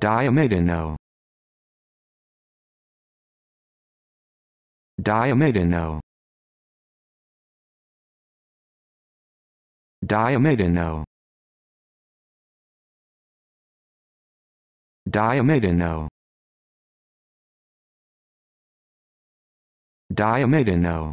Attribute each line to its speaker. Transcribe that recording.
Speaker 1: Diamedino. Diamedino. Diamedino. Diamedino. Diamedino.